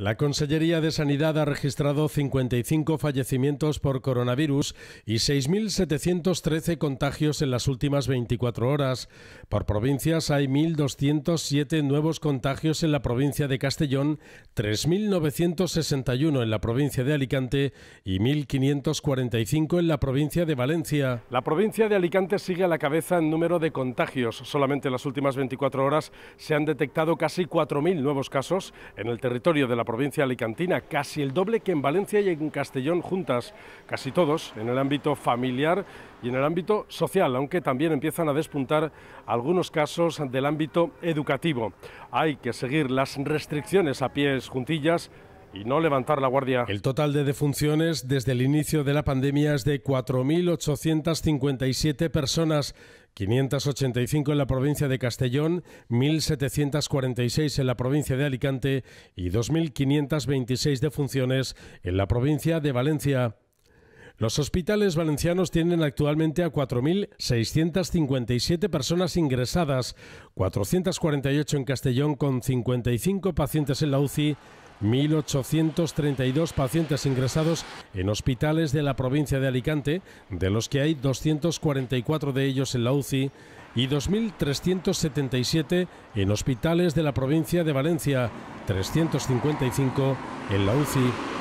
La Consellería de Sanidad ha registrado 55 fallecimientos por coronavirus y 6.713 contagios en las últimas 24 horas. Por provincias hay 1.207 nuevos contagios en la provincia de Castellón, 3.961 en la provincia de Alicante y 1.545 en la provincia de Valencia. La provincia de Alicante sigue a la cabeza en número de contagios. Solamente en las últimas 24 horas se han detectado casi 4.000 nuevos casos en el territorio de la provincia alicantina, casi el doble que en Valencia y en Castellón juntas, casi todos en el ámbito familiar y en el ámbito social, aunque también empiezan a despuntar algunos casos del ámbito educativo. Hay que seguir las restricciones a pies juntillas y no levantar la guardia. El total de defunciones desde el inicio de la pandemia es de 4.857 personas 585 en la provincia de Castellón, 1.746 en la provincia de Alicante y 2.526 funciones en la provincia de Valencia. Los hospitales valencianos tienen actualmente a 4.657 personas ingresadas, 448 en Castellón con 55 pacientes en la UCI 1.832 pacientes ingresados en hospitales de la provincia de Alicante, de los que hay 244 de ellos en la UCI y 2.377 en hospitales de la provincia de Valencia, 355 en la UCI